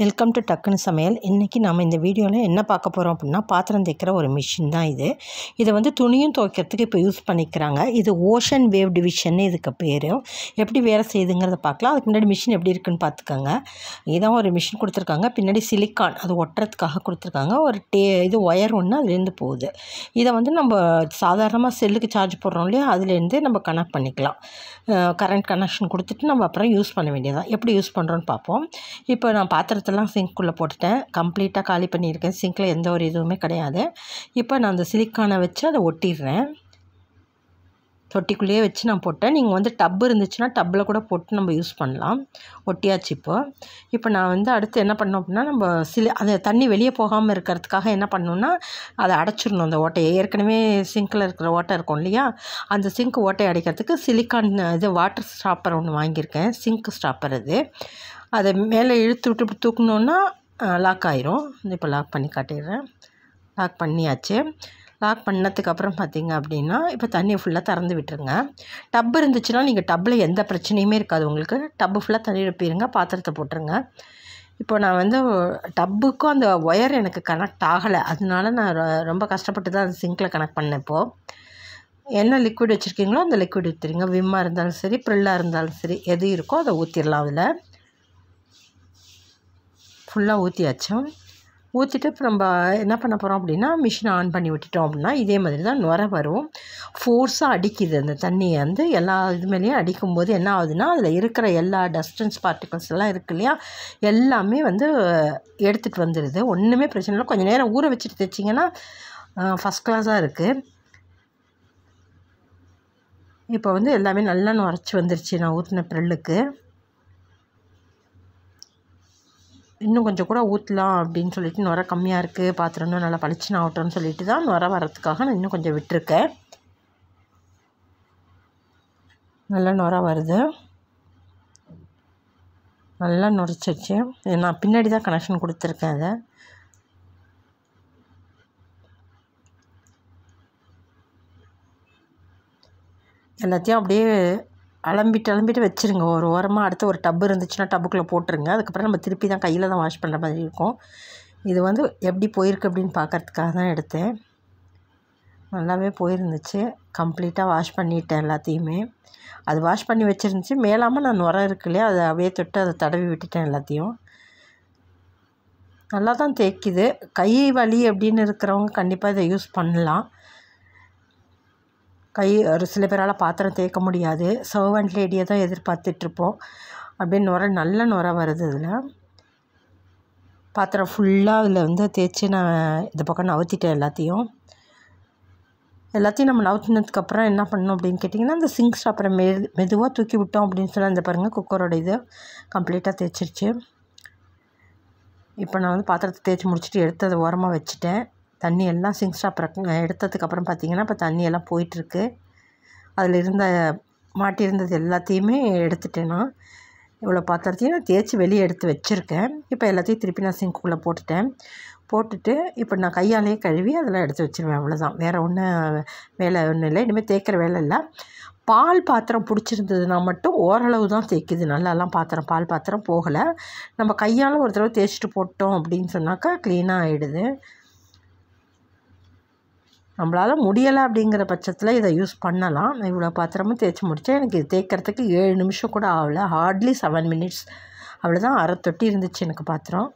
welcome to டக்குனு சமையல் இன்றைக்கி நம்ம இந்த வீடியோவில் என்ன பார்க்க போகிறோம் அப்படின்னா பாத்திரம் தைக்கிற ஒரு மிஷின் தான் இது இதை வந்து துணியும் துவைக்கிறதுக்கு இப்போ யூஸ் பண்ணிக்கிறாங்க இது ஓஷன் வேவ் டிவிஷன் இதுக்கு பேர் எப்படி வேலை செய்யுதுங்கிறத பார்க்கலாம் அதுக்கு முன்னாடி மிஷின் எப்படி இருக்குன்னு பார்த்துக்கோங்க இதான் ஒரு மிஷின் கொடுத்துருக்காங்க பின்னாடி சிலிக்கான் அது ஒட்டுறதுக்காக கொடுத்துருக்காங்க ஒரு டே இது ஒயர் ஒன்று அதுலேருந்து போகுது இதை வந்து நம்ம சாதாரணமாக செல்லுக்கு சார்ஜ் போடுறோம் இல்லையா அதுலேருந்து நம்ம கனெக்ட் பண்ணிக்கலாம் கரண்ட் கனெக்ஷன் கொடுத்துட்டு நம்ம அப்புறம் யூஸ் பண்ண வேண்டியதான் எப்படி யூஸ் பண்ணுறோன்னு பார்ப்போம் இப்போ நான் பாத்திரத்தை பாத்திரத்தெல்லாம் சிங்க்குள்ளே போட்டுட்டேன் கம்ப்ளீட்டாக காலி பண்ணியிருக்கேன் சிங்க்கில் எந்த ஒரு இதுவுமே கிடையாது இப்போ நான் அந்த சிலிக்கானை வச்சு அதை ஒட்டிடுறேன் தொட்டிக்குள்ளேயே வச்சு நான் போட்டேன் நீங்கள் வந்து டப்பு இருந்துச்சுன்னா டப்பில் கூட போட்டு நம்ம யூஸ் பண்ணலாம் ஒட்டியாச்சு இப்போ இப்போ நான் வந்து அடுத்து என்ன பண்ணோம் அப்படின்னா நம்ம சில அந்த தண்ணி வெளியே போகாமல் இருக்கிறதுக்காக என்ன பண்ணணுன்னா அதை அடைச்சிடணும் அந்த ஓட்டையை ஏற்கனவே சிங்கில் இருக்கிற ஓட்டை இருக்கும் இல்லையா அந்த சிங்க் ஓட்டையை அடைக்கிறதுக்கு சிலிக்கான் இது வாட்டர் ஸ்டாப்பர் ஒன்று வாங்கியிருக்கேன் சிங்க் ஸ்டாப்பர் அது அதை மேலே இழுத்து விட்டு தூக்கணுன்னா லாக் ஆயிரும் இப்போ லாக் பண்ணி காட்டிடுறேன் லாக் பண்ணியாச்சு லாக் பண்ணதுக்கப்புறம் பார்த்தீங்க அப்படின்னா இப்போ தண்ணியை ஃபுல்லாக திறந்து விட்டுருங்க டப் இருந்துச்சுன்னா நீங்கள் டப்பில் எந்த பிரச்சனையுமே இருக்காது உங்களுக்கு டப்பு ஃபுல்லாக தண்ணி எழுப்பிடுங்க பாத்திரத்தை போட்டுருங்க இப்போ நான் வந்து டப்புக்கும் அந்த ஒயர் எனக்கு கனெக்ட் ஆகலை அதனால நான் ரொம்ப கஷ்டப்பட்டு தான் அந்த சிங்கில் கனெக்ட் பண்ணேன் இப்போது என்ன லிக்விட் வச்சுருக்கீங்களோ அந்த லிக்விட் ஊற்றிடுங்க விம்மாக இருந்தாலும் சரி ப்ரில்லாக இருந்தாலும் சரி எது இருக்கோ அதை ஊற்றிடலாம் அதில் ஃபுல்லாக ஊற்றியாச்சும் ஊற்றிட்டு இப்போ நம்ம என்ன பண்ண போகிறோம் அப்படின்னா மிஷினை ஆன் பண்ணி விட்டுட்டோம் அப்படின்னா இதே மாதிரி தான் நுர வரும் ஃபோர்ஸாக அடிக்குது அந்த தண்ணியை வந்து எல்லா இது மேலேயும் அடிக்கும்போது என்ன ஆகுதுன்னா அதில் இருக்கிற எல்லா டஸ்டன்ஸ் பார்ட்டிகல்ஸ் எல்லாம் இருக்கு இல்லையா எல்லாமே வந்து எடுத்துகிட்டு வந்துடுது ஒன்றுமே பிரச்சனை இல்லை கொஞ்சம் நேரம் ஊற வச்சுட்டு தைச்சிங்கன்னா ஃபஸ்ட் கிளாஸாக இருக்குது இப்போ வந்து எல்லாமே நல்லா நுரைச்சி வந்துருச்சு நான் ஊற்றின ப்ரில்லுக்கு இன்னும் கொஞ்சம் கூட ஊற்றலாம் அப்படின்னு சொல்லிட்டு நுர கம்மியாக இருக்குது பாத்திரம் நல்லா பளிச்சுன்னு ஆகட்டும்னு சொல்லிட்டு தான் நுர வரத்துக்காக நான் இன்னும் கொஞ்சம் விட்டுருக்கேன் நல்லா நுர வருது நல்லா நுரைச்சிருச்சு நான் பின்னாடி தான் கனெக்ஷன் கொடுத்துருக்கேன் அதை எல்லாத்தையும் அப்படியே அலம்பிட்டு அலம்பிட்டு வச்சுருங்க ஒரு ஓரமாக அடுத்து ஒரு டப்பு இருந்துச்சுன்னா டப்புக்குள்ளே போட்டுருங்க அதுக்கப்புறம் நம்ம திருப்பி தான் கையில் தான் வாஷ் பண்ணுற மாதிரி இருக்கும் இது வந்து எப்படி போயிருக்கு அப்படின்னு பார்க்குறதுக்காக தான் எடுத்தேன் நல்லாவே போயிருந்துச்சு கம்ப்ளீட்டாக வாஷ் பண்ணிவிட்டேன் எல்லாத்தையுமே அது வாஷ் பண்ணி வச்சுருந்துச்சு மேலாமல் நான் நுர இருக்கு இல்லையா அதை அப்படியே தொட்டு அதை தடவி விட்டுட்டேன் எல்லாத்தையும் நல்லா தான் தேய்க்குது கை வலி அப்படின்னு இருக்கிறவங்க கண்டிப்பாக இதை யூஸ் பண்ணலாம் கை ஒரு சில பேரால் பாத்திரம் தேய்க்க முடியாது சர்வெண்ட் லேடியை தான் எதிர்பார்த்துட்ருப்போம் அப்படியே நுர நல்ல நுர வருது இதில் பாத்திரம் ஃபுல்லாக அதில் வந்து தேய்ச்சி நான் இந்த பக்கம் நவுத்திட்டேன் எல்லாத்தையும் எல்லாத்தையும் நம்ம நவுத்தினதுக்கப்புறம் என்ன பண்ணணும் அப்படின்னு கேட்டிங்கன்னா அந்த சிங்க் ஸ்டாப்பரை மெ மெதுவாக தூக்கி விட்டோம் அப்படின்னு சொல்லி அந்த பாருங்கள் குக்கரோட இது கம்ப்ளீட்டாக தேய்ச்சிருச்சு இப்போ நான் வந்து பாத்திரத்தை தேய்ச்சி முடிச்சுட்டு எடுத்து அதை ஓரமாக வச்சுட்டேன் தண்ணி எல்லாம் சிங்க் ஸ்டாப்பர் எடுத்ததுக்கப்புறம் பார்த்திங்கன்னா இப்போ தண்ணியெல்லாம் போயிட்டுருக்கு அதில் இருந்த மாட்டியிருந்தது எல்லாத்தையுமே எடுத்துட்டேன் நான் இவ்வளோ பாத்திரத்தையும் நான் தேய்ச்சி வெளியே எடுத்து வச்சுருக்கேன் இப்போ எல்லாத்தையும் திருப்பி நான் சிங்க்குள்ளே போட்டுட்டேன் போட்டுட்டு இப்போ நான் கையாலேயே கழுவி அதெல்லாம் எடுத்து வச்சுருவேன் அவ்வளோதான் வேறு ஒன்றும் வேலை ஒன்றும் இல்லை இனிமேல் தேய்க்கிற வேலை இல்லை பால் பாத்திரம் பிடிச்சிருந்ததுன்னா மட்டும் ஓரளவு தான் தேய்க்குது நல்லாலாம் பாத்திரம் பால் பாத்திரம் போகலை நம்ம கையால் ஒரு தடவை தேய்ச்சிட்டு போட்டோம் அப்படின்னு சொன்னாக்கா க்ளீனாக ஆகிடுது நம்மளால் முடியலை அப்படிங்கிற பட்சத்தில் இதை யூஸ் பண்ணலாம் நான் இவ்வளோ பாத்திரமும் தேய்ச்சி முடித்தேன் எனக்கு இது தேய்க்கிறதுக்கு ஏழு நிமிஷம் கூட ஆகலை ஹார்ட்லி செவன் மினிட்ஸ் அவ்வளோதான் அரை தொட்டி இருந்துச்சு எனக்கு பாத்திரம்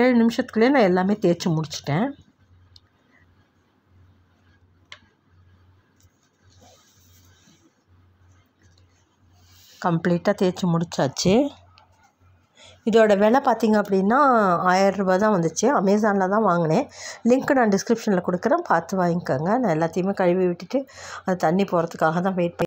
ஏழு நிமிஷத்துக்குள்ளேயே நான் எல்லாமே தேய்ச்சி முடிச்சிட்டேன் கம்ப்ளீட்டாக தேய்ச்சி முடித்தாச்சு இதோட விலை பார்த்திங்க அப்படின்னா ஆயரரூபா தான் வந்துச்சு அமேசானில் தான் வாங்கினேன் லிங்க்கு நான் டிஸ்கிரிப்ஷனில் கொடுக்குறேன் பார்த்து வாங்கிக்கோங்க நான் எல்லாத்தையுமே கழுவி விட்டுட்டு அது தண்ணி போகிறதுக்காக தான் வெயிட் பண்ணி